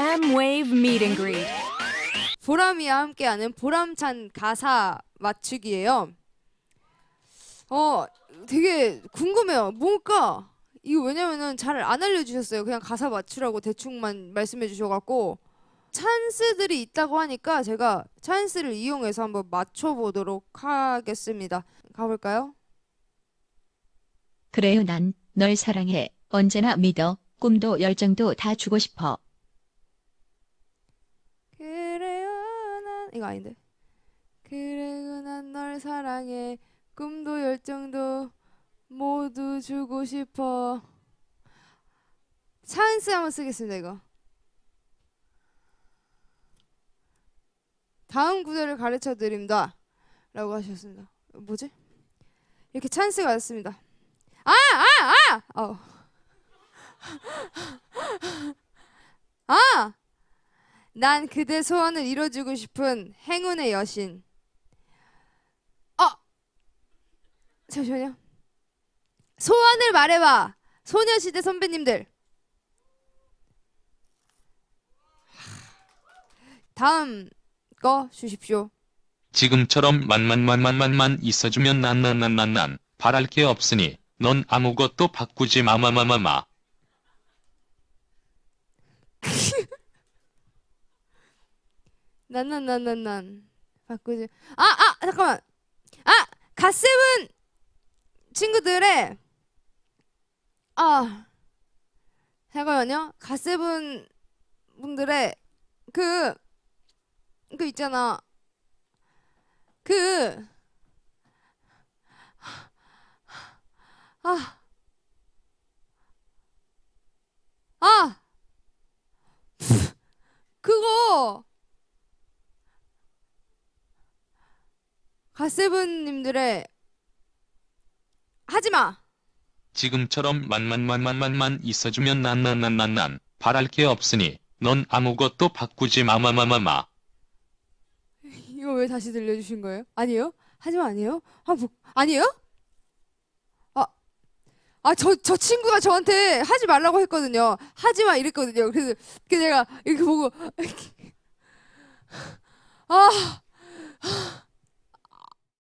M-Wave Meet and Greet. 보람이와 함께하는 보람찬 가사 맞추기예요. 어, 되게 궁금해요. 뭘까? 이거 왜냐면은 잘 안 알려주셨어요. 그냥 가사 맞추라고 대충만 말씀해 주셔갖고 찬스들이 있다고 하니까 제가 찬스를 이용해서 한번 맞춰보도록 하겠습니다. 가볼까요? 그래요, 난널 사랑해. 언제나 믿어. 꿈도 열정도 다 주고 싶어. 이거 아닌데. 그래난널 사랑해. 꿈도 열정도 모두 주고 싶어. 찬스 한번 쓰겠습니다, 이거. 다음 구절을 가르쳐 드립니다. 라고 하셨습니다. 뭐지? 이렇게 찬스가 왔습니다. 아! 아! 아! 어. 난 그대 소원을 이뤄주고 싶은 행운의 여신. 어! 잠시만요. 소원을 말해봐. 소녀시대 선배님들. 다음 거 주십시오. 지금처럼 만만만만만만 있어주면 난난난난난 바랄 게 없으니 넌 아무것도 바꾸지 마마마마마. 난난난난난 바꾸지 아아 아, 잠깐만 아 갓세븐 친구들의 아 잠깐만요 갓세븐 분들의 그그 그 있잖아 그 가세븐님들의 하지마 지금처럼 만만만만만만 있어주면 난난난난난 바랄 게 없으니 넌 아무것도 바꾸지 마마마마마 이거 왜 다시 들려주신 거예요? 아니요 하지마 아니요 아, 뭐, 아니요 아, 저, 저 친구가 저한테 하지 말라고 했거든요. 하지 마 이랬거든요. 그래서, 그 내가 이렇게 보고, 아,